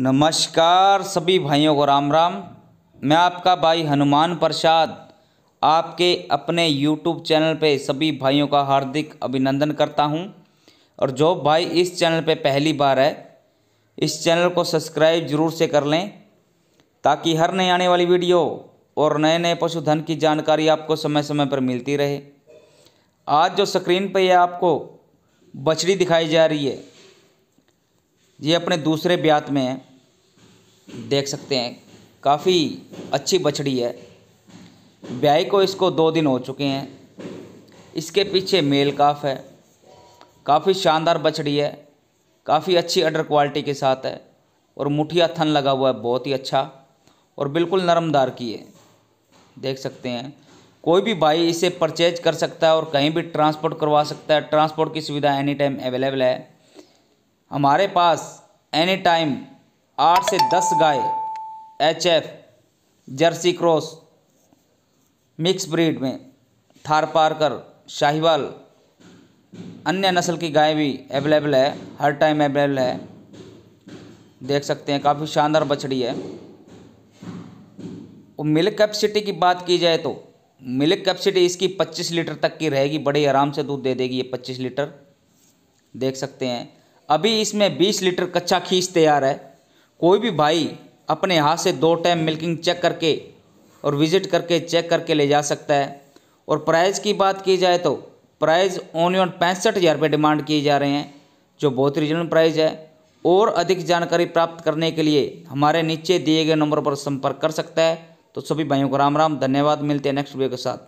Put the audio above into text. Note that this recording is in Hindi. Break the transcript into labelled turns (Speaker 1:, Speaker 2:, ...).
Speaker 1: नमस्कार सभी भाइयों को राम राम मैं आपका भाई हनुमान प्रसाद आपके अपने YouTube चैनल पे सभी भाइयों का हार्दिक अभिनंदन करता हूं और जो भाई इस चैनल पे पहली बार है इस चैनल को सब्सक्राइब जरूर से कर लें ताकि हर नई आने वाली वीडियो और नए नए पशुधन की जानकारी आपको समय समय पर मिलती रहे आज जो स्क्रीन पर यह आपको बछड़ी दिखाई जा रही है ये अपने दूसरे ब्यात में है देख सकते हैं काफ़ी अच्छी बछड़ी है ब्याई को इसको दो दिन हो चुके हैं इसके पीछे मेल काफ है काफ़ी शानदार बछड़ी है काफ़ी अच्छी अडर क्वालिटी के साथ है और मुठिया थन लगा हुआ है बहुत ही अच्छा और बिल्कुल नरमदार की है देख सकते हैं कोई भी भाई इसे परचेज कर सकता है और कहीं भी ट्रांसपोर्ट करवा सकता है ट्रांसपोर्ट की सुविधा एनी टाइम अवेलेबल है हमारे पास एनी टाइम आठ से दस गाय H F Jersey cross mix breed में थार पारकर शाहीवाल अन्य नस्ल की गाय भी अवेलेबल है हर टाइम अवेलेबल है देख सकते हैं काफ़ी शानदार बछड़ी है और मिल्क कैपेसिटी की बात की जाए तो मिल्क कैपेसिटी इसकी 25 लीटर तक की रहेगी बड़े आराम से दूध दे देगी ये 25 लीटर देख सकते हैं अभी इसमें 20 लीटर कच्चा खींच तैयार है कोई भी भाई अपने हाथ से दो टाइम मिल्किंग चेक करके और विज़िट करके चेक करके ले जा सकता है और प्राइज़ की बात की जाए तो प्राइज़ ओनली ऑन पैंसठ हज़ार रुपये डिमांड किए जा रहे हैं जो बहुत रीजनल प्राइज़ है और अधिक जानकारी प्राप्त करने के लिए हमारे नीचे दिए गए नंबर पर संपर्क कर सकता है तो सभी भाइयों को राम राम धन्यवाद मिलते हैं नेक्स्ट वीडियो के साथ